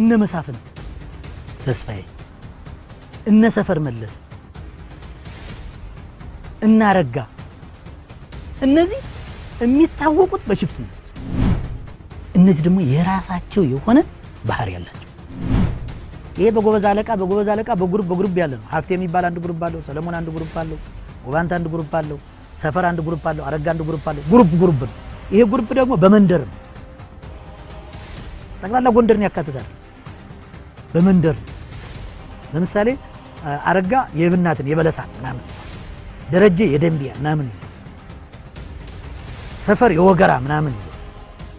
እነ መሳፍንት ተስፋዬ፣ እነ ሰፈር መለስ፣ እነ አረጋ እነዚህ የሚታወቁት በሽፍት ነው። እነዚህ ደግሞ የራሳቸው የሆነ ባህሪ ያላቸው ይሄ በጎበዝ አለቃ በጎበዝ አለቃ በግሩፕ በግሩፕ ያለ ነው። ሀፍቴ የሚባል አንድ ግሩፕ አለው። ሰለሞን አንድ ግሩፕ አለው። ውባንት አንድ ግሩፕ አለው። ሰፈር አንድ ግሩፕ አለው። አረጋ አንድ ግሩፕ አለው። ግሩፕ ግሩፕ ነው። ይሄ ግሩፕ ደግሞ በመንደር ነው። ጠቅላላ ጎንደርን ያካትታል። በመንደር ለምሳሌ አረጋ የብናትን የበለሳ ምናምን፣ ደረጀ የደንቢያ ምናምን፣ ሰፈር የወገራ ምናምን፣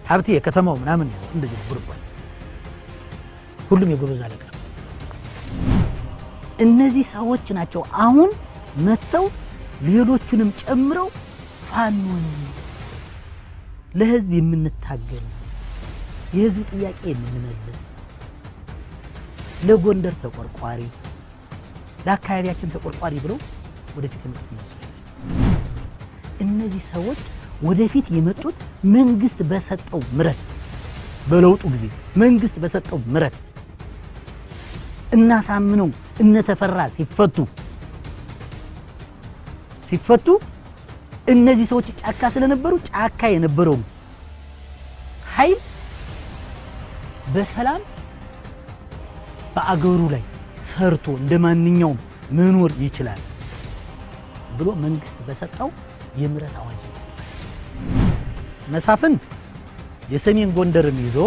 ሀብቴ የከተማው ምናምን እንደዚህ ጉርባል። ሁሉም የጎበዝ አለቃ እነዚህ ሰዎች ናቸው። አሁን መጥተው ሌሎቹንም ጨምረው ፋኖን ለህዝብ የምንታገል የህዝብ ጥያቄ የምንመለስ ለጎንደር ተቆርቋሪ፣ ለአካባቢያችን ተቆርቋሪ ብለው ወደፊት የመጡት እነዚህ እነዚህ ሰዎች ወደፊት የመጡት መንግስት በሰጠው ምረት በለውጡ ጊዜ መንግስት በሰጠው ምረት እናሳምነው እነተፈራ ሲፈቱ ሲፈቱ እነዚህ ሰዎች ጫካ ስለነበሩ ጫካ የነበረውም ኃይል በሰላም በአገሩ ላይ ሰርቶ እንደ ማንኛውም መኖር ይችላል ብሎ መንግስት በሰጠው የምረት አዋጅ መሳፍንት የሰሜን ጎንደርን ይዞ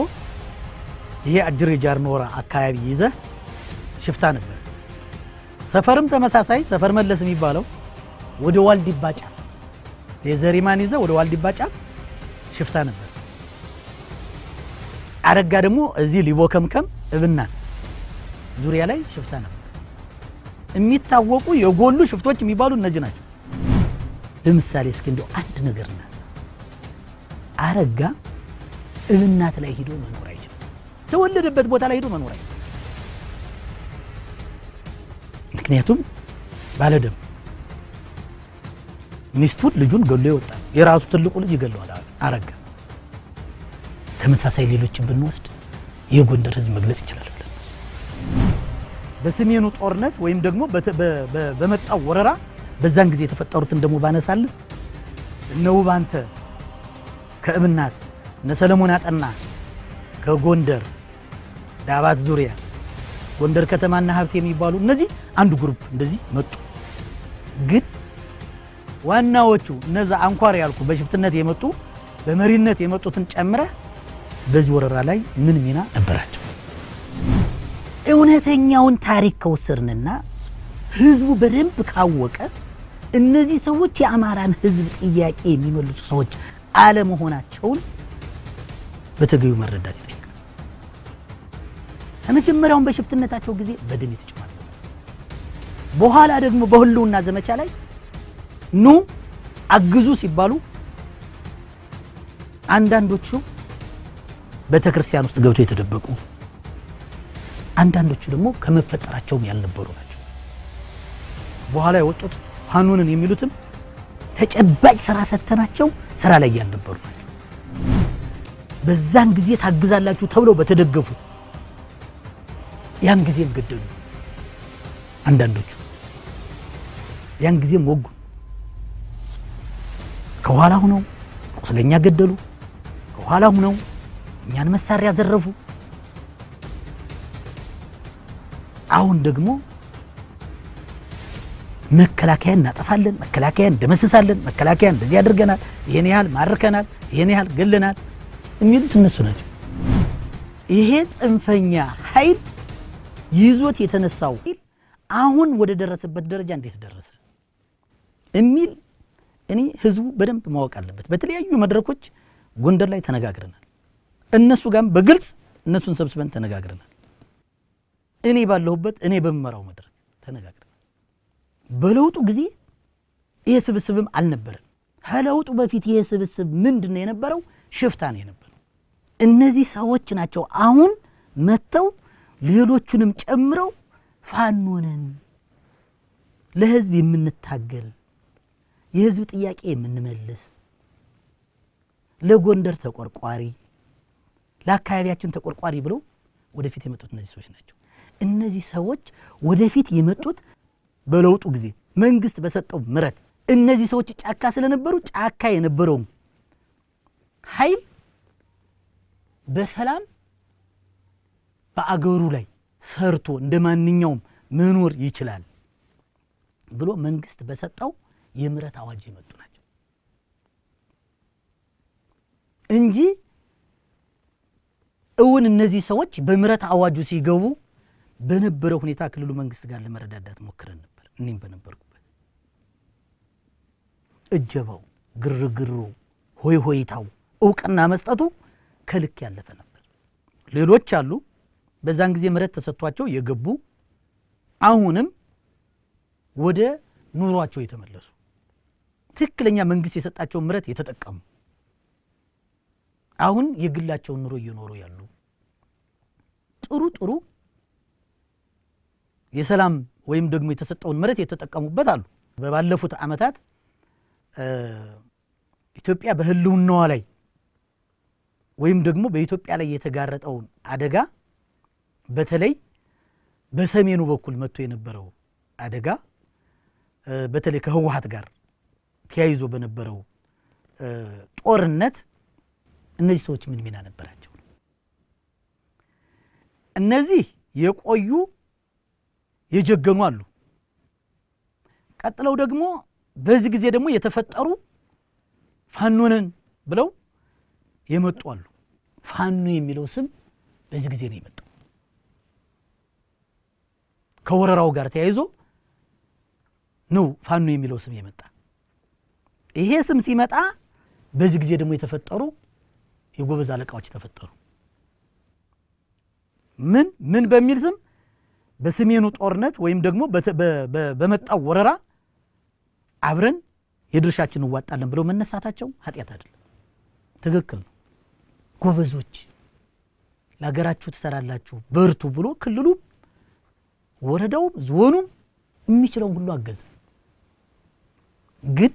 ይሄ አጅር የጃር ኖራ አካባቢ ይዘ ሽፍታ ነበር። ሰፈርም ተመሳሳይ ሰፈር መለስ የሚባለው ወደ ዋልዲባ ጫፍ የዘሪማን ይዘ ወደ ዋልዲባ ጫፍ ሽፍታ ነበር። አረጋ ደግሞ እዚህ ሊቦ ከምከም ዙሪያ ላይ ሽፍታ ነው። የሚታወቁ የጎሉ ሽፍቶች የሚባሉ እነዚህ ናቸው። ለምሳሌ እስኪ እንደው አንድ ነገር እናሳ። አረጋ እብናት ላይ ሂዶ መኖር አይችልም። ተወለደበት ቦታ ላይ ሂዶ መኖር አይችልም። ምክንያቱም ባለደም ሚስቱን ልጁን ገሎ ይወጣል። የራሱ ትልቁ ልጅ ይገለዋል አረጋ። ተመሳሳይ ሌሎችን ብንወስድ የጎንደር ህዝብ መግለጽ ይችላል። በሰሜኑ ጦርነት ወይም ደግሞ በመጣው ወረራ በዛን ጊዜ የተፈጠሩትን ደግሞ ባነሳልህ እነ ውባንተ ከእምናት እነ ሰለሞን አጠና ከጎንደር ዳባት ዙሪያ ጎንደር ከተማና ሀብት የሚባሉ እነዚህ አንድ ግሩፕ እንደዚህ መጡ። ግን ዋናዎቹ እነዛ አንኳር ያልኩ በሽፍትነት የመጡ በመሪነት የመጡትን ጨምረህ በዚህ ወረራ ላይ ምን ሚና ነበራቸው? እውነተኛውን ታሪክ ከወሰድንና ህዝቡ በደንብ ካወቀ እነዚህ ሰዎች የአማራን ህዝብ ጥያቄ የሚመልሱ ሰዎች አለመሆናቸውን በተገቢው መረዳት ይጠይቃል። ከመጀመሪያውን በሽፍትነታቸው ጊዜ በደም የተጨማለቁ በኋላ ደግሞ በህልውና ዘመቻ ላይ ኑ አግዙ ሲባሉ አንዳንዶቹ ቤተክርስቲያን ውስጥ ገብተው የተደበቁ አንዳንዶቹ ደግሞ ከመፈጠራቸውም ያልነበሩ ናቸው። በኋላ የወጡት ፋኖንን የሚሉትም ተጨባጭ ስራ ሰተናቸው ስራ ላይ ያልነበሩ ናቸው። በዛን ጊዜ ታግዛላችሁ ተብለው በተደገፉ ያን ጊዜም ገደሉ። አንዳንዶቹ ያን ጊዜም ወጉ ከኋላ ሁነው ቁስለኛ ገደሉ። ከኋላ ሁነው እኛን መሳሪያ ዘረፉ። አሁን ደግሞ መከላከያ እናጠፋለን፣ መከላከያ እንደመስሳለን፣ መከላከያ እንደዚህ አድርገናል፣ ይህን ያህል ማርከናል፣ ይህን ያህል ገለናል የሚሉት እነሱ ናቸው። ይሄ ጽንፈኛ ኃይል ይዞት የተነሳው አሁን ወደ ደረሰበት ደረጃ እንዴት ደረሰ የሚል እኔ ህዝቡ በደንብ ማወቅ አለበት። በተለያዩ መድረኮች ጎንደር ላይ ተነጋግረናል። እነሱ ጋርም በግልጽ እነሱን ሰብስበን ተነጋግረናል። እኔ ባለሁበት እኔ በምመራው መድረክ ተነጋግረን በለውጡ ጊዜ ይሄ ስብስብም አልነበርም። ከለውጡ በፊት ይሄ ስብስብ ምንድን ነው የነበረው? ሽፍታ ነው የነበረው። እነዚህ ሰዎች ናቸው አሁን መጥተው ሌሎቹንም ጨምረው ፋኖንን ለህዝብ የምንታገል የህዝብ ጥያቄ የምንመልስ ለጎንደር ተቆርቋሪ ለአካባቢያችን ተቆርቋሪ ብለው ወደፊት የመጡት እነዚህ ሰዎች ናቸው። እነዚህ ሰዎች ወደፊት የመጡት በለውጡ ጊዜ መንግስት በሰጠው ምረት እነዚህ ሰዎች ጫካ ስለነበሩ ጫካ የነበረውም ኃይል በሰላም በአገሩ ላይ ሰርቶ እንደ ማንኛውም መኖር ይችላል ብሎ መንግስት በሰጠው የምረት አዋጅ የመጡ ናቸው እንጂ እውን እነዚህ ሰዎች በምረት አዋጁ ሲገቡ በነበረው ሁኔታ ክልሉ መንግስት ጋር ለመረዳዳት ሞክረን ነበር። እኔም በነበርኩበት እጀባው፣ ግርግሩ፣ ሆይ ሆይታው፣ እውቅና መስጠቱ ከልክ ያለፈ ነበር። ሌሎች አሉ በዛን ጊዜ ምህረት ተሰጥቷቸው የገቡ አሁንም ወደ ኑሯቸው የተመለሱ ትክክለኛ መንግስት የሰጣቸውን ምህረት የተጠቀሙ አሁን የግላቸውን ኑሮ እየኖሩ ያሉ ጥሩ ጥሩ የሰላም ወይም ደግሞ የተሰጠውን መሬት የተጠቀሙበት አሉ። በባለፉት ዓመታት ኢትዮጵያ በህልውናዋ ላይ ወይም ደግሞ በኢትዮጵያ ላይ የተጋረጠውን አደጋ በተለይ በሰሜኑ በኩል መጥቶ የነበረው አደጋ በተለይ ከህወሀት ጋር ተያይዞ በነበረው ጦርነት እነዚህ ሰዎች ምን ሚና ነበራቸው? እነዚህ የቆዩ የጀገኑ አሉ። ቀጥለው ደግሞ በዚህ ጊዜ ደግሞ የተፈጠሩ ፋኖንን ብለው የመጡ አሉ። ፋኖ የሚለው ስም በዚህ ጊዜ ነው የመጣው። ከወረራው ጋር ተያይዞ ነው ፋኖ የሚለው ስም የመጣ። ይሄ ስም ሲመጣ በዚህ ጊዜ ደግሞ የተፈጠሩ የጎበዝ አለቃዎች ተፈጠሩ። ምን ምን በሚል ስም በሰሜኑ ጦርነት ወይም ደግሞ በመጣው ወረራ አብረን የድርሻችን እንዋጣለን ብለው መነሳታቸው ኃጢአት አይደለም፣ ትክክል ነው። ጎበዞች ለሀገራችሁ ትሰራላችሁ፣ በርቱ ብሎ ክልሉም ወረዳውም ዞኑም የሚችለውን ሁሉ አገዘ። ግን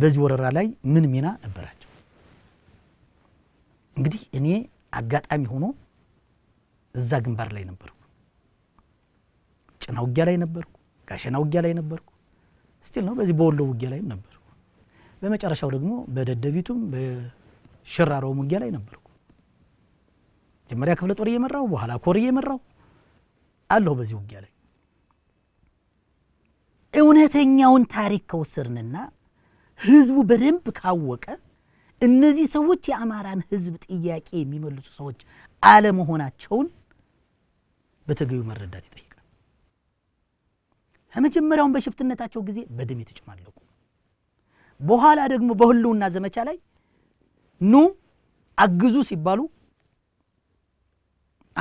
በዚህ ወረራ ላይ ምን ሚና ነበራቸው? እንግዲህ እኔ አጋጣሚ ሆኖ እዛ ግንባር ላይ ነበርኩ። ጭና ውጊያ ላይ ነበርኩ፣ ጋሸና ውጊያ ላይ ነበርኩ፣ ስቲል ነው በዚህ በወሎ ውጊያ ላይም ነበርኩ። በመጨረሻው ደግሞ በደደቢቱም በሽራሮም ውጊያ ላይ ነበርኩ። መጀመሪያ ክፍለ ጦር እየመራው በኋላ ኮር እየመራው አለሁ በዚህ ውጊያ ላይ። እውነተኛውን ታሪክ ከወሰድንና ህዝቡ በደንብ ካወቀ እነዚህ ሰዎች የአማራን ህዝብ ጥያቄ የሚመልሱ ሰዎች አለመሆናቸውን በተገቢው መረዳት ይጠይቃል። ከመጀመሪያውን በሽፍትነታቸው ጊዜ በደም የተጨማለቁ በኋላ ደግሞ በህልውና ዘመቻ ላይ ኑ አግዙ ሲባሉ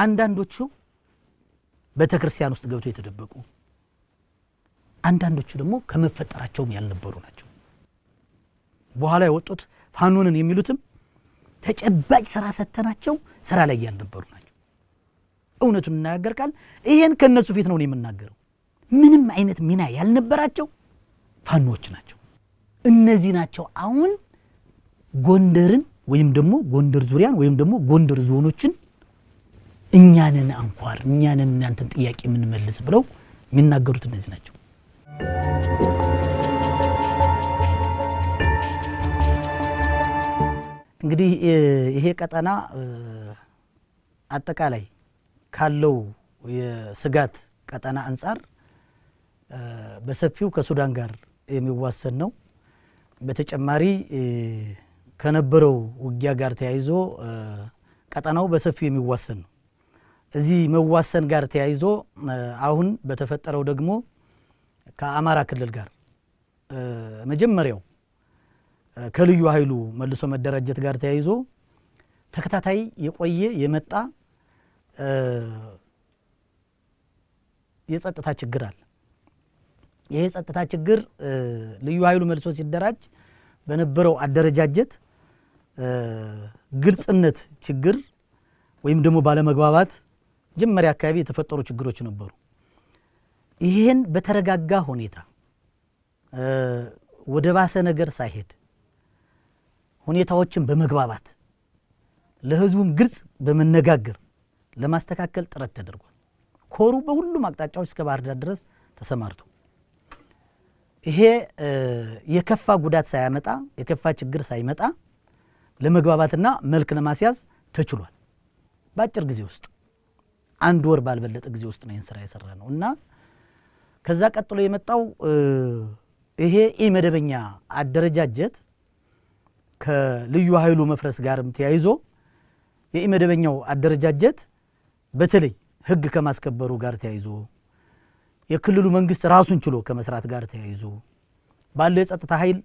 አንዳንዶቹ ቤተ ክርስቲያን ውስጥ ገብቶ የተደበቁ አንዳንዶቹ ደግሞ ከመፈጠራቸውም ያልነበሩ ናቸው። በኋላ የወጡት ፋኖንን የሚሉትም ተጨባጭ ስራ ሰተናቸው ስራ ላይ ያልነበሩ ናቸው። እውነቱን እናገር ቃል ይሄን ከእነሱ ፊት ነው የምናገረው። ምንም አይነት ሚና ያልነበራቸው ፋኖዎች ናቸው። እነዚህ ናቸው አሁን ጎንደርን ወይም ደግሞ ጎንደር ዙሪያን ወይም ደግሞ ጎንደር ዞኖችን እኛንን አንኳር እኛንን እናንተን ጥያቄ የምንመልስ ብለው የሚናገሩት እነዚህ ናቸው። እንግዲህ ይሄ ቀጠና አጠቃላይ ካለው የስጋት ቀጠና አንጻር በሰፊው ከሱዳን ጋር የሚዋሰን ነው። በተጨማሪ ከነበረው ውጊያ ጋር ተያይዞ ቀጠናው በሰፊው የሚዋሰን ነው። እዚህ መዋሰን ጋር ተያይዞ አሁን በተፈጠረው ደግሞ ከአማራ ክልል ጋር መጀመሪያው ከልዩ ኃይሉ መልሶ መደራጀት ጋር ተያይዞ ተከታታይ የቆየ የመጣ የጸጥታ ችግር አለ። ይሄ ጸጥታ ችግር ልዩ ኃይሉ መልሶ ሲደራጅ በነበረው አደረጃጀት ግልጽነት ችግር ወይም ደግሞ ባለመግባባት መጀመሪያ አካባቢ የተፈጠሩ ችግሮች ነበሩ። ይህን በተረጋጋ ሁኔታ ወደ ባሰ ነገር ሳይሄድ ሁኔታዎችን በመግባባት ለህዝቡም ግልጽ በመነጋገር ለማስተካከል ጥረት ተደርጓል። ኮሩ በሁሉም አቅጣጫዎች እስከ ባህር ዳር ድረስ ተሰማርቶ ይሄ የከፋ ጉዳት ሳያመጣ የከፋ ችግር ሳይመጣ ለመግባባትና መልክ ለማስያዝ ተችሏል። በአጭር ጊዜ ውስጥ አንድ ወር ባልበለጠ ጊዜ ውስጥ ነው ይህን ስራ የሰራ ነው እና ከዛ ቀጥሎ የመጣው ይሄ ኢ መደበኛ አደረጃጀት ከልዩ ኃይሉ መፍረስ ጋርም ተያይዞ የኢ መደበኛው አደረጃጀት በተለይ ሕግ ከማስከበሩ ጋር ተያይዞ የክልሉ መንግስት ራሱን ችሎ ከመስራት ጋር ተያይዞ ባለው የጸጥታ ኃይል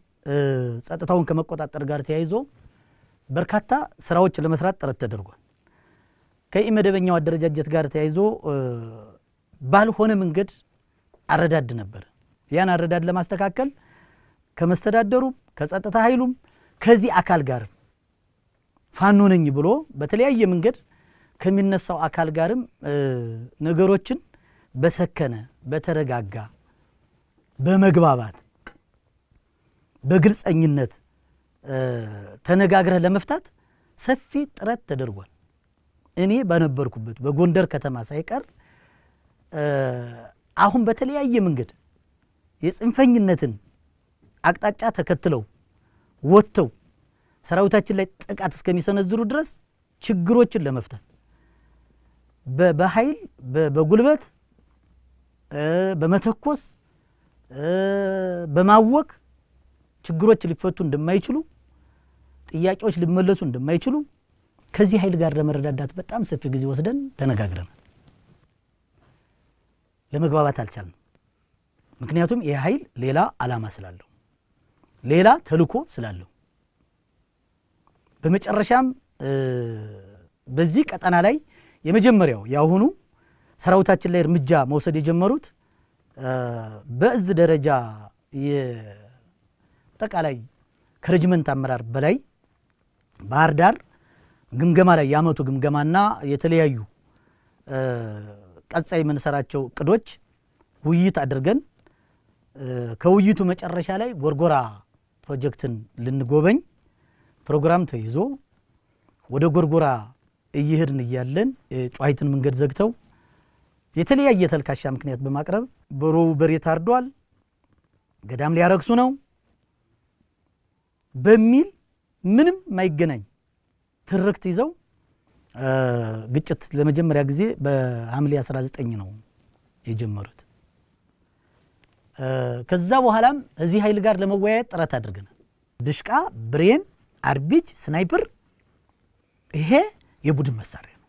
ጸጥታውን ከመቆጣጠር ጋር ተያይዞ በርካታ ስራዎች ለመስራት ጥረት ተደርጓል። ከኢመደበኛው አደረጃጀት ጋር ተያይዞ ባልሆነ መንገድ አረዳድ ነበር። ያን አረዳድ ለማስተካከል ከመስተዳደሩም ከጸጥታ ኃይሉም ከዚህ አካል ጋር ፋኖ ነኝ ብሎ በተለያየ መንገድ ከሚነሳው አካል ጋርም ነገሮችን በሰከነ በተረጋጋ በመግባባት በግልጸኝነት ተነጋግረህ ለመፍታት ሰፊ ጥረት ተደርጓል። እኔ በነበርኩበት በጎንደር ከተማ ሳይቀር አሁን በተለያየ መንገድ የጽንፈኝነትን አቅጣጫ ተከትለው ወጥተው ሰራዊታችን ላይ ጥቃት እስከሚሰነዝሩ ድረስ ችግሮችን ለመፍታት በኃይል በጉልበት በመተኮስ በማወቅ ችግሮች ሊፈቱ እንደማይችሉ፣ ጥያቄዎች ሊመለሱ እንደማይችሉ ከዚህ ኃይል ጋር ለመረዳዳት በጣም ሰፊ ጊዜ ወስደን ተነጋግረናል። ለመግባባት አልቻልንም። ምክንያቱም ይህ ኃይል ሌላ ዓላማ ስላለው ሌላ ተልኮ ስላለው በመጨረሻም በዚህ ቀጠና ላይ የመጀመሪያው የአሁኑ ሰራዊታችን ላይ እርምጃ መውሰድ የጀመሩት በእዝ ደረጃ የጠቃላይ ከረጅመንት አመራር በላይ ባህር ዳር ግምገማ ላይ የአመቱ ግምገማና የተለያዩ ቀጻይ የምንሰራቸው እቅዶች ውይይት አድርገን ከውይይቱ መጨረሻ ላይ ጎርጎራ ፕሮጀክትን ልንጎበኝ ፕሮግራም ተይዞ ወደ ጎርጎራ እየሄድን እያለን ጨዋሂትን መንገድ ዘግተው የተለያየ ተልካሻ ምክንያት በማቅረብ በሮ በሬ ታርዷል፣ ገዳም ሊያረግሱ ነው በሚል ምንም ማይገናኝ ትርክት ይዘው ግጭት ለመጀመሪያ ጊዜ በሐምሌ 19 ነው የጀመሩት። ከዛ በኋላም እዚህ ኃይል ጋር ለመወያየት ጥረት አድርገናል። ድሽቃ፣ ብሬን፣ አርቢጅ፣ ስናይፐር ይሄ የቡድን መሳሪያ ነው።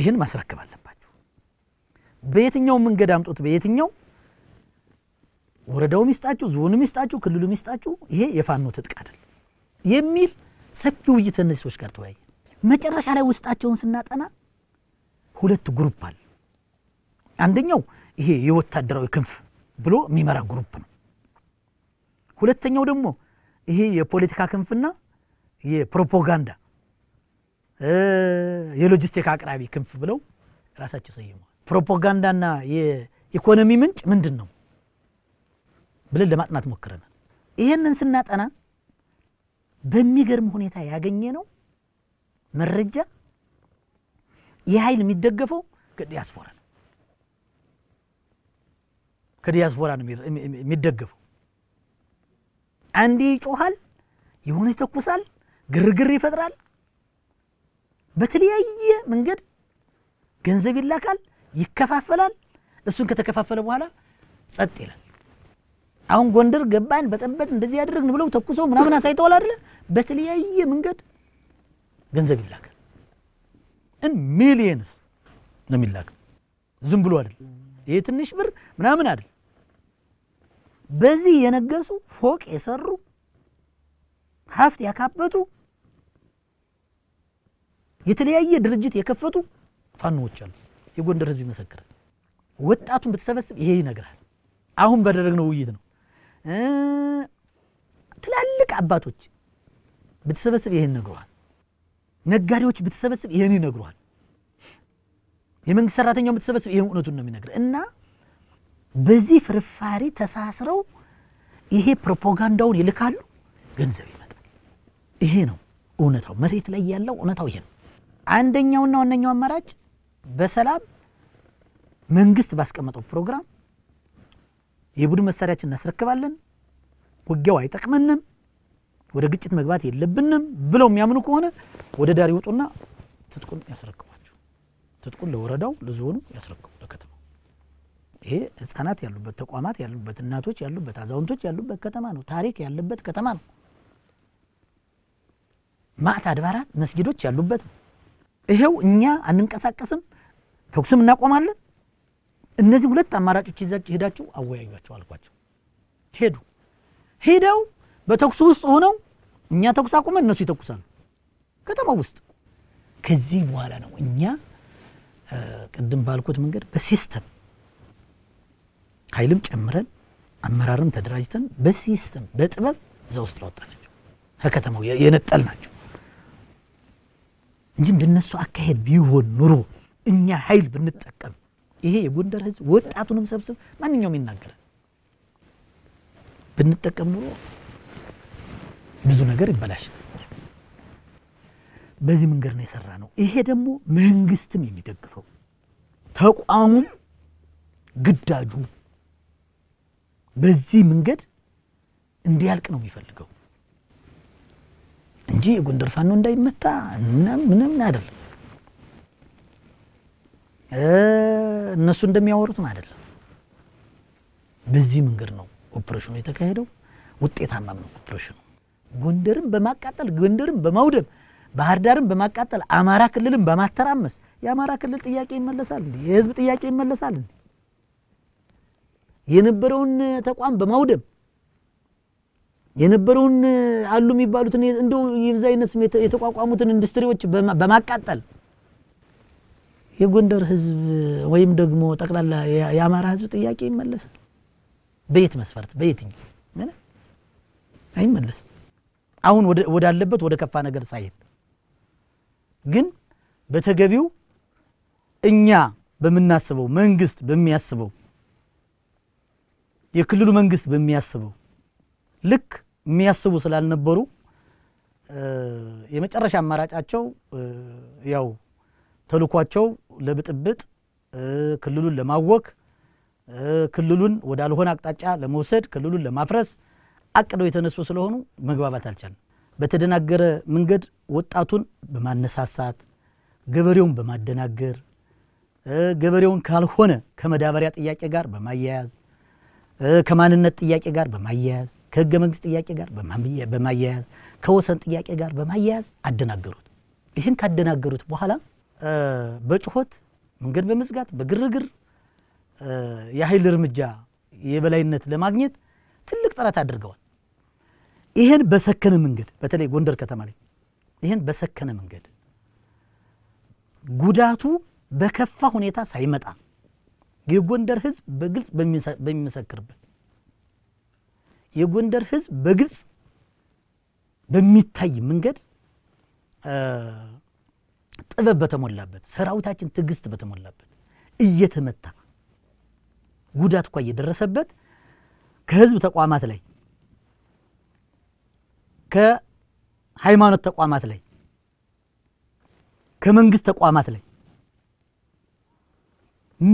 ይህን ማስረከብ አለብን። በየትኛው መንገድ አምጦት በየትኛው ወረዳው ሚስጣችሁ፣ ዞኑ ሚስጣችሁ፣ ክልሉ ሚስጣችሁ ይሄ የፋኖ ትጥቅ አይደል የሚል ሰፊ ውይይት እነዚህ ሰዎች ጋር ተወያየ። መጨረሻ ላይ ውስጣቸውን ስናጠና ሁለት ግሩፕ አለ። አንደኛው ይሄ የወታደራዊ ክንፍ ብሎ የሚመራ ግሩፕ ነው። ሁለተኛው ደግሞ ይሄ የፖለቲካ ክንፍና የፕሮፓጋንዳ የሎጂስቲክ አቅራቢ ክንፍ ብለው ራሳቸው ሰይመዋል። ፕሮፓጋንዳና የኢኮኖሚ ምንጭ ምንድን ነው ብለን ለማጥናት ሞክረናል። ይህንን ስናጠና በሚገርም ሁኔታ ያገኘ ነው መረጃ ይህ ኃይል የሚደገፈው ከዲያስፖራ ነው። ከዲያስፖራ ነው የሚደገፈው። አንዴ ይጮሃል፣ የሆነ ይተኩሳል፣ ግርግር ይፈጥራል። በተለያየ መንገድ ገንዘብ ይላካል። ይከፋፈላል። እሱን ከተከፋፈለ በኋላ ጸጥ ይላል። አሁን ጎንደር ገባን፣ በጠበት እንደዚህ ያደረግን ብለው ተኩሰው ምናምን አሳይተዋል አይደለ? በተለያየ መንገድ ገንዘብ ይላካል። እን ሚሊየንስ ነው የሚላከው። ዝም ብሎ አይደል፣ ይህ ትንሽ ብር ምናምን አይደል። በዚህ የነገሱ ፎቅ የሰሩ ሀብት ያካበቱ የተለያየ ድርጅት የከፈቱ ፋኖዎች አሉ። የጎንደር ህዝብ ይመሰክራል። ወጣቱን ብትሰበስብ ይሄ ይነግራል። አሁን ባደረግነው ውይይት ነው። ትላልቅ አባቶች ብትሰበስብ ይሄን ይነግሯል። ነጋዴዎች ብትሰበስብ ይሄን ይነግሯል። የመንግስት ሰራተኛው ብትሰበስብ ይሄን እውነቱን ነው የሚነግር እና በዚህ ፍርፋሪ ተሳስረው ይሄ ፕሮፓጋንዳውን ይልካሉ፣ ገንዘብ ይመጣል። ይሄ ነው እውነታው። መሬት ላይ ያለው እውነታው ይሄ ነው። አንደኛውና ዋነኛው አማራጭ በሰላም መንግስት ባስቀመጠው ፕሮግራም የቡድን መሳሪያችን እናስረክባለን፣ ውጊያው አይጠቅመንም፣ ወደ ግጭት መግባት የለብንም ብለው የሚያምኑ ከሆነ ወደ ዳር ይወጡና ትጥቁን ያስረክቧቸው። ትጥቁን ለወረዳው ለዞኑ ያስረክቡ፣ ለከተማ ይሄ ህጻናት ያሉበት ተቋማት ያሉበት እናቶች ያሉበት አዛውንቶች ያሉበት ከተማ ነው። ታሪክ ያለበት ከተማ ነው። ማዕት አድባራት መስጊዶች ያሉበት ነው። ይሄው እኛ አንንቀሳቀስም ተኩስም እናቆማለን። እነዚህ ሁለት አማራጮች ይዛችሁ ሄዳችሁ አወያዩቸው አልኳቸው። ሄዱ። ሄደው በተኩስ ውስጥ ሆነው እኛ ተኩስ አቁመን እነሱ ይተኩሳሉ ከተማው ውስጥ። ከዚህ በኋላ ነው እኛ ቅድም ባልኩት መንገድ በሲስተም ኃይልም ጨምረን አመራርም ተደራጅተን በሲስተም በጥበብ እዛ ውስጥ ያወጣናቸው ከከተማው የነጠል ናቸው እንጂ እንደነሱ አካሄድ ቢሆን ኑሮ እኛ ኃይል ብንጠቀም ይሄ የጎንደር ህዝብ ወጣቱንም ሰብስብ ማንኛውም ይናገራል ብንጠቀም ኑሮ ብዙ ነገር ይበላሻል። በዚህ መንገድ ነው የሰራ ነው። ይሄ ደግሞ መንግስትም የሚደግፈው ተቋሙም ግዳጁ በዚህ መንገድ እንዲያልቅ ነው የሚፈልገው እንጂ የጎንደር ፋኖ እንዳይመታ ምንም አይደለም። እነሱ እንደሚያወሩትም አይደለም። በዚህ መንገድ ነው ኦፕሬሽኑ የተካሄደው። ውጤታማም ነው ኦፕሬሽኑ። ጎንደርን በማቃጠል ጎንደርን በማውደም ባህር በማቃጠል አማራ ክልልን በማተራመስ የአማራ ክልል ጥያቄ ይመለሳል፣ የህዝብ ጥያቄ ይመለሳል። የነበረውን ተቋም በማውደም የነበረውን አሉ የሚባሉትን እንደው ይብዛ አይነት የተቋቋሙትን ኢንዱስትሪዎች በማቃጠል የጎንደር ህዝብ ወይም ደግሞ ጠቅላላ የአማራ ህዝብ ጥያቄ ይመለሳል? በየት መስፈርት በየትኛው ምን አይመለስም። አሁን ወዳለበት ወደ ከፋ ነገር ሳይሄድ ግን በተገቢው እኛ በምናስበው መንግስት በሚያስበው የክልሉ መንግስት በሚያስበው ልክ የሚያስቡ ስላልነበሩ የመጨረሻ አማራጫቸው ያው ተልኳቸው ለብጥብጥ ክልሉን ለማወክ ክልሉን ወዳልሆነ አቅጣጫ ለመውሰድ ክልሉን ለማፍረስ አቅደው የተነሱ ስለሆኑ መግባባት አልቻለም። በተደናገረ መንገድ ወጣቱን በማነሳሳት ገበሬውን በማደናገር ገበሬውን ካልሆነ ከመዳበሪያ ጥያቄ ጋር በማያያዝ ከማንነት ጥያቄ ጋር በማያያዝ ከህገ መንግስት ጥያቄ ጋር በማያያዝ ከወሰን ጥያቄ ጋር በማያያዝ አደናገሩት። ይህን ካደናገሩት በኋላ በጩኸት መንገድ በመዝጋት በግርግር የኃይል እርምጃ የበላይነት ለማግኘት ትልቅ ጥረት አድርገዋል። ይህን በሰከነ መንገድ በተለይ ጎንደር ከተማ ላይ ይህን በሰከነ መንገድ ጉዳቱ በከፋ ሁኔታ ሳይመጣ የጎንደር ሕዝብ በግልጽ በሚመሰክርበት የጎንደር ሕዝብ በግልጽ በሚታይ መንገድ ጥበብ በተሞላበት ሰራዊታችን ትዕግስት በተሞላበት እየተመታ ጉዳት እኳ እየደረሰበት ከህዝብ ተቋማት ላይ ከሃይማኖት ተቋማት ላይ ከመንግስት ተቋማት ላይ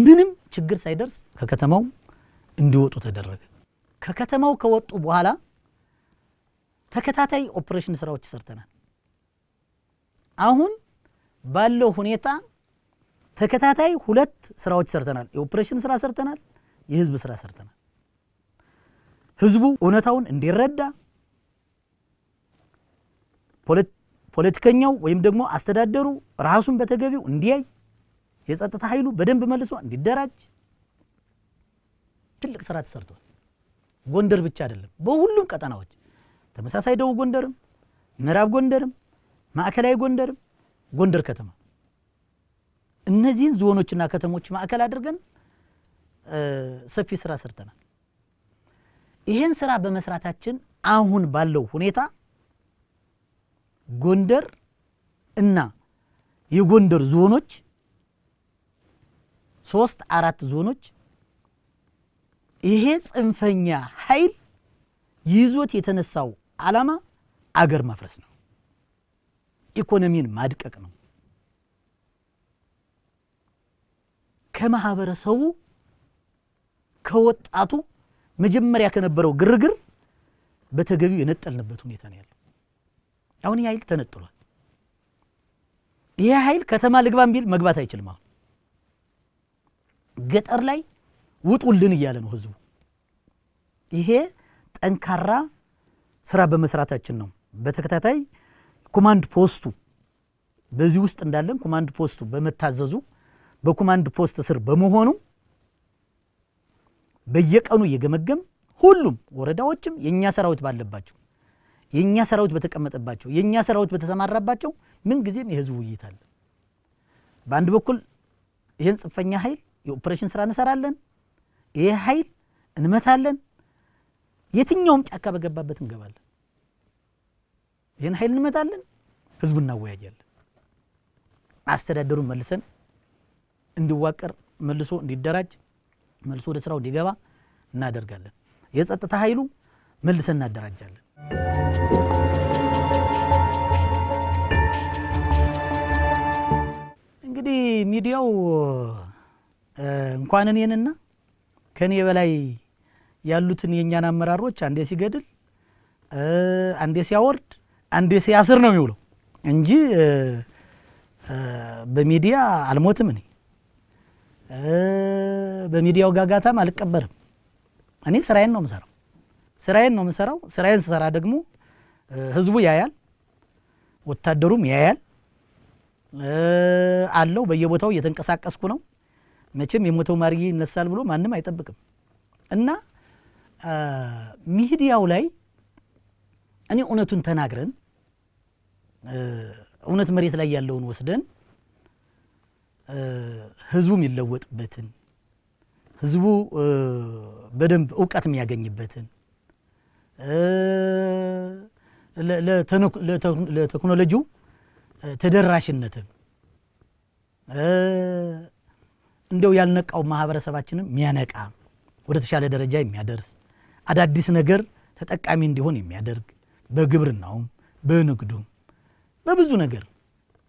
ምንም ችግር ሳይደርስ ከከተማው እንዲወጡ ተደረገ። ከከተማው ከወጡ በኋላ ተከታታይ ኦፕሬሽን ስራዎች ሰርተናል። አሁን ባለው ሁኔታ ተከታታይ ሁለት ስራዎች ሰርተናል። የኦፕሬሽን ስራ ሰርተናል፣ የህዝብ ስራ ሰርተናል። ህዝቡ እውነታውን እንዲረዳ ፖለቲከኛው ወይም ደግሞ አስተዳደሩ ራሱን በተገቢው እንዲያይ የጸጥታ ኃይሉ በደንብ መልሶ እንዲደራጅ ትልቅ ስራ ተሰርቷል። ጎንደር ብቻ አይደለም፣ በሁሉም ቀጠናዎች ተመሳሳይ ደቡብ ጎንደርም፣ ምዕራብ ጎንደርም፣ ማዕከላዊ ጎንደርም ጎንደር ከተማ እነዚህን ዞኖችና ከተሞች ማዕከል አድርገን ሰፊ ስራ ሰርተናል። ይሄን ስራ በመስራታችን አሁን ባለው ሁኔታ ጎንደር እና የጎንደር ዞኖች ሶስት አራት ዞኖች ይሄ ጽንፈኛ ኃይል ይዞት የተነሳው ዓላማ አገር ማፍረስ ነው። ኢኮኖሚን ማድቀቅ ነው። ከማህበረሰቡ ከወጣቱ መጀመሪያ ከነበረው ግርግር በተገቢው የነጠልንበት ሁኔታ ነው ያለው። አሁን ይህ ኃይል ተነጥሏል። ይህ ኃይል ከተማ ልግባም ቢል መግባት አይችልም። አሁን ገጠር ላይ ውጡልን እያለ ነው ህዝቡ። ይሄ ጠንካራ ስራ በመስራታችን ነው። በተከታታይ ኮማንድ ፖስቱ በዚህ ውስጥ እንዳለን ኮማንድ ፖስቱ በመታዘዙ በኮማንድ ፖስት ስር በመሆኑ በየቀኑ እየገመገም ሁሉም ወረዳዎችም የእኛ ሰራዊት ባለባቸው የእኛ ሰራዊት በተቀመጠባቸው የእኛ ሰራዊት በተሰማራባቸው ምንጊዜም የህዝቡ ውይይት አለ። በአንድ በኩል ይህን ጽንፈኛ ኃይል የኦፕሬሽን ስራ እንሰራለን፣ ይህ ኃይል እንመታለን፣ የትኛውም ጫካ በገባበት እንገባለን። ይህን ኃይል እንመጣለን፣ ህዝቡ እናወያያለን። አስተዳደሩን መልሰን እንዲዋቀር መልሶ እንዲደራጅ መልሶ ወደ ስራው እንዲገባ እናደርጋለን። የጸጥታ ኃይሉ መልሰን እናደራጃለን። እንግዲህ ሚዲያው እንኳን እኔንና ከኔ በላይ ያሉትን የእኛን አመራሮች አንዴ ሲገድል አንዴ ሲያወርድ አንድ ሲያስር ነው የሚውለው እንጂ በሚዲያ አልሞትም። እኔ በሚዲያው ጋጋታም አልቀበርም። እኔ ስራዬን ነው የምሰራው፣ ስራዬን ነው የምሰራው። ስራዬን ስሰራ ደግሞ ህዝቡ ያያል፣ ወታደሩም ያያል አለው። በየቦታው እየተንቀሳቀስኩ ነው። መቼም የሞተው ማርዬ ይነሳል ብሎ ማንም አይጠብቅም እና ሚዲያው ላይ እኔ እውነቱን ተናግረን እውነት መሬት ላይ ያለውን ወስደን ህዝቡ የሚለወጥበትን ህዝቡ በደንብ እውቀት የሚያገኝበትን ለቴክኖሎጂው ተደራሽነትን እንደው ያልነቃው ማህበረሰባችንም የሚያነቃ ወደ ተሻለ ደረጃ የሚያደርስ አዳዲስ ነገር ተጠቃሚ እንዲሆን የሚያደርግ በግብርናውም በንግዱም በብዙ ነገር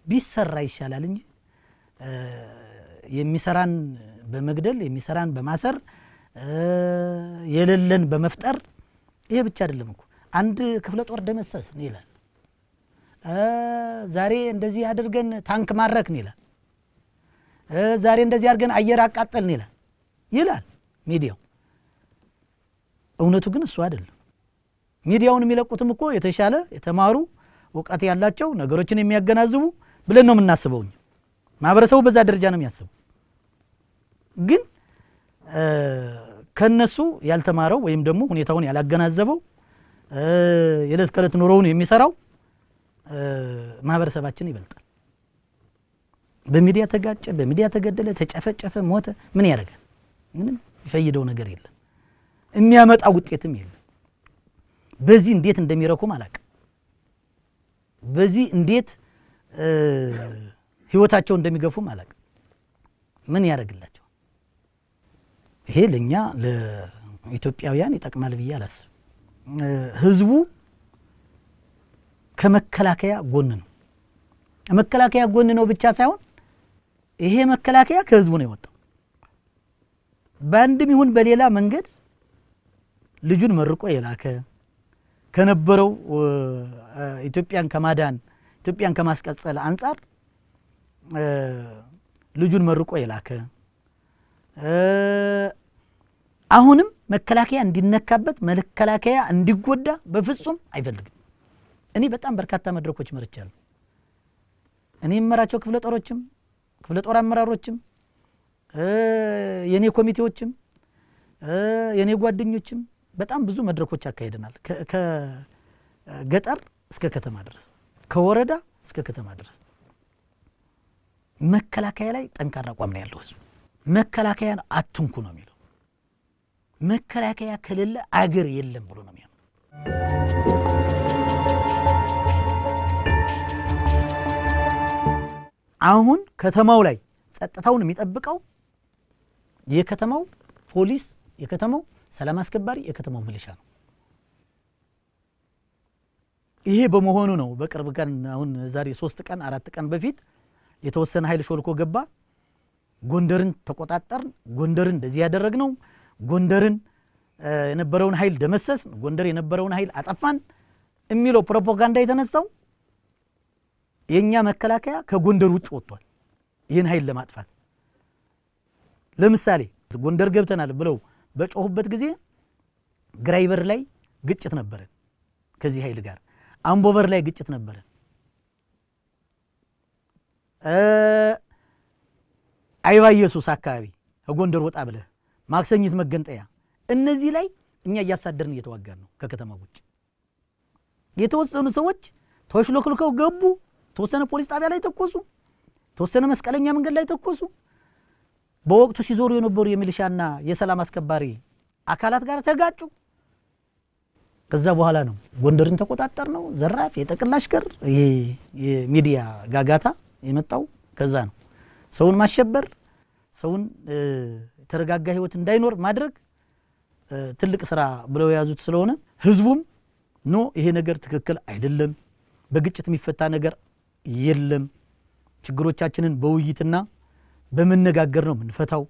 ቢሰራ ይሻላል እንጂ የሚሰራን በመግደል የሚሰራን በማሰር የሌለን በመፍጠር ይሄ ብቻ አይደለም እኮ አንድ ክፍለ ጦር ደመሰስ ይላል። ዛሬ እንደዚህ አድርገን ታንክ ነው ይላል። ዛሬ እንደዚህ አድርገን አየር አቃጠልን ይላል ይላል ሚዲያው። እውነቱ ግን እሱ አይደለም። ሚዲያውን የሚለቁትም እኮ የተሻለ የተማሩ እውቀት ያላቸው ነገሮችን የሚያገናዝቡ ብለን ነው የምናስበው። ማህበረሰቡ በዛ ደረጃ ነው የሚያስበው። ግን ከነሱ ያልተማረው ወይም ደግሞ ሁኔታውን ያላገናዘበው የዕለት ከዕለት ኑሮውን የሚሰራው ማህበረሰባችን ይበልጣል። በሚዲያ ተጋጨ፣ በሚዲያ ተገደለ፣ ተጨፈጨፈ፣ ሞተ፣ ምን ያደርጋል? ምንም ይፈይደው ነገር የለም። የሚያመጣ ውጤትም የለም። በዚህ እንዴት እንደሚረኩም አላቅም በዚህ እንዴት ህይወታቸው እንደሚገፉም አላውቅም። ምን ያደርግላቸው? ይሄ ለእኛ ለኢትዮጵያውያን ይጠቅማል ብዬ አላስብ። ህዝቡ ከመከላከያ ጎን ነው። መከላከያ ጎን ነው ብቻ ሳይሆን ይሄ መከላከያ ከህዝቡ ነው የወጣው። በአንድም ይሁን በሌላ መንገድ ልጁን መርቆ የላከ ከነበረው ኢትዮጵያን ከማዳን ኢትዮጵያን ከማስቀጸል አንጻር ልጁን መርቆ የላከ አሁንም መከላከያ እንዲነካበት መከላከያ እንዲጎዳ በፍጹም አይፈልግም። እኔ በጣም በርካታ መድረኮች መርቻለሁ። እኔ የምመራቸው ክፍለ ጦሮችም ክፍለ ጦር አመራሮችም የእኔ ኮሚቴዎችም የእኔ ጓደኞችም በጣም ብዙ መድረኮች አካሄደናል። ከገጠር እስከ ከተማ ድረስ፣ ከወረዳ እስከ ከተማ ድረስ መከላከያ ላይ ጠንካራ አቋም ነው ያለው ህዝብ። መከላከያን አትንኩ ነው የሚለው። መከላከያ ከሌለ አገር የለም ብሎ ነው የሚያምነው። አሁን ከተማው ላይ ጸጥታውን የሚጠብቀው የከተማው ፖሊስ የከተማው ሰላም አስከባሪ የከተማው ምልሻ ነው። ይሄ በመሆኑ ነው በቅርብ ቀን አሁን ዛሬ ሶስት ቀን አራት ቀን በፊት የተወሰነ ኃይል ሾልኮ ገባ። ጎንደርን ተቆጣጠርን። ጎንደርን እንደዚህ ያደረግነው ጎንደርን የነበረውን ኃይል ደመሰስን፣ ጎንደር የነበረውን ኃይል አጠፋን የሚለው ፕሮፓጋንዳ የተነሳው የእኛ መከላከያ ከጎንደር ውጭ ወጥቷል፣ ይህን ኃይል ለማጥፋት ለምሳሌ ጎንደር ገብተናል ብለው በጮሁበት ጊዜ ግራይበር ላይ ግጭት ነበረ። ከዚህ ኃይል ጋር አምቦበር ላይ ግጭት ነበረ። አይባ ኢየሱስ አካባቢ ከጎንደር ወጣ ብለህ ማክሰኝት መገንጠያ፣ እነዚህ ላይ እኛ እያሳደርን እየተዋጋን ነው። ከከተማ ውጭ የተወሰኑ ሰዎች ተሽሎክልከው ገቡ። ተወሰነ ፖሊስ ጣቢያ ላይ ተኮሱ። ተወሰነ መስቀለኛ መንገድ ላይ ተኮሱ። በወቅቱ ሲዞሩ የነበሩ የሚሊሻና የሰላም አስከባሪ አካላት ጋር ተጋጩ። ከዛ በኋላ ነው ጎንደርን ተቆጣጠር ነው ዘራፍ ቅር ይሄ የሚዲያ ጋጋታ የመጣው ከዛ ነው። ሰውን ማሸበር፣ ሰውን የተረጋጋ ህይወት እንዳይኖር ማድረግ ትልቅ ስራ ብለው የያዙት ስለሆነ ህዝቡም ኖ ይሄ ነገር ትክክል አይደለም፣ በግጭት የሚፈታ ነገር የለም፣ ችግሮቻችንን በውይይትና በመነጋገር ነው የምንፈታው።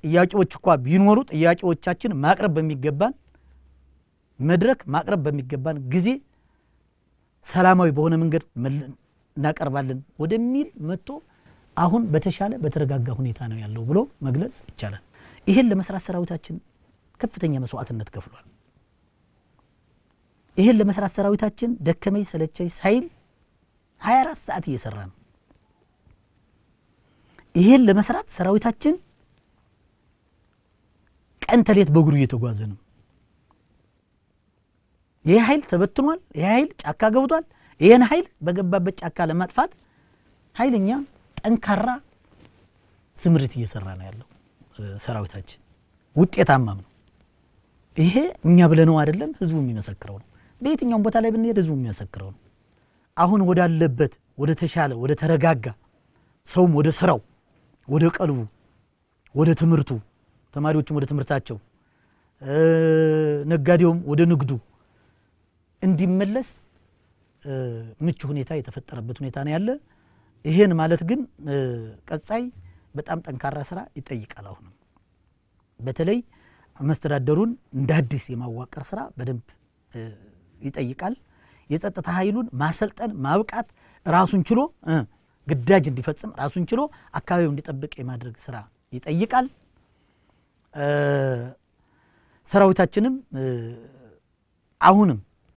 ጥያቄዎች እንኳ ቢኖሩ ጥያቄዎቻችን ማቅረብ በሚገባን መድረክ ማቅረብ በሚገባን ጊዜ ሰላማዊ በሆነ መንገድ እናቀርባለን ወደሚል መጥቶ አሁን በተሻለ በተረጋጋ ሁኔታ ነው ያለው ብሎ መግለጽ ይቻላል። ይህን ለመስራት ሰራዊታችን ከፍተኛ መስዋዕትነት ከፍሏል። ይህን ለመስራት ሰራዊታችን ደከመኝ ሰለቸኝ ሳይል 24 ሰዓት እየሰራ ነው። ይሄን ለመስራት ሰራዊታችን ቀን ተሌት በእግሩ እየተጓዘ ነው። ይህ ኃይል ተበትኗል። ይህ ኃይል ጫካ ገብቷል። ይህን ኃይል በገባበት ጫካ ለማጥፋት ኃይለኛ ጠንካራ ስምሪት እየሰራ ነው ያለው ሰራዊታችን፣ ውጤታማም ነው። ይሄ እኛ ብለነው አይደለም፣ ህዝቡ የሚመሰክረው ነው። በየትኛውም ቦታ ላይ ብንሄድ ህዝቡ የሚመሰክረው ነው። አሁን ወዳለበት ወደ ተሻለ ወደ ተረጋጋ ሰውም ወደ ስራው ወደ ቀልቡ ወደ ትምህርቱ፣ ተማሪዎችም ወደ ትምህርታቸው፣ ነጋዴውም ወደ ንግዱ እንዲመለስ ምቹ ሁኔታ የተፈጠረበት ሁኔታ ነው ያለ። ይሄን ማለት ግን ቀጻይ በጣም ጠንካራ ስራ ይጠይቃል። አሁንም በተለይ መስተዳደሩን እንደ አዲስ የማዋቀር ስራ በደንብ ይጠይቃል። የጸጥታ ኃይሉን ማሰልጠን ማብቃት ራሱን ችሎ ግዳጅ እንዲፈጽም ራሱን ችሎ አካባቢው እንዲጠብቅ የማድረግ ስራ ይጠይቃል። ሰራዊታችንም አሁንም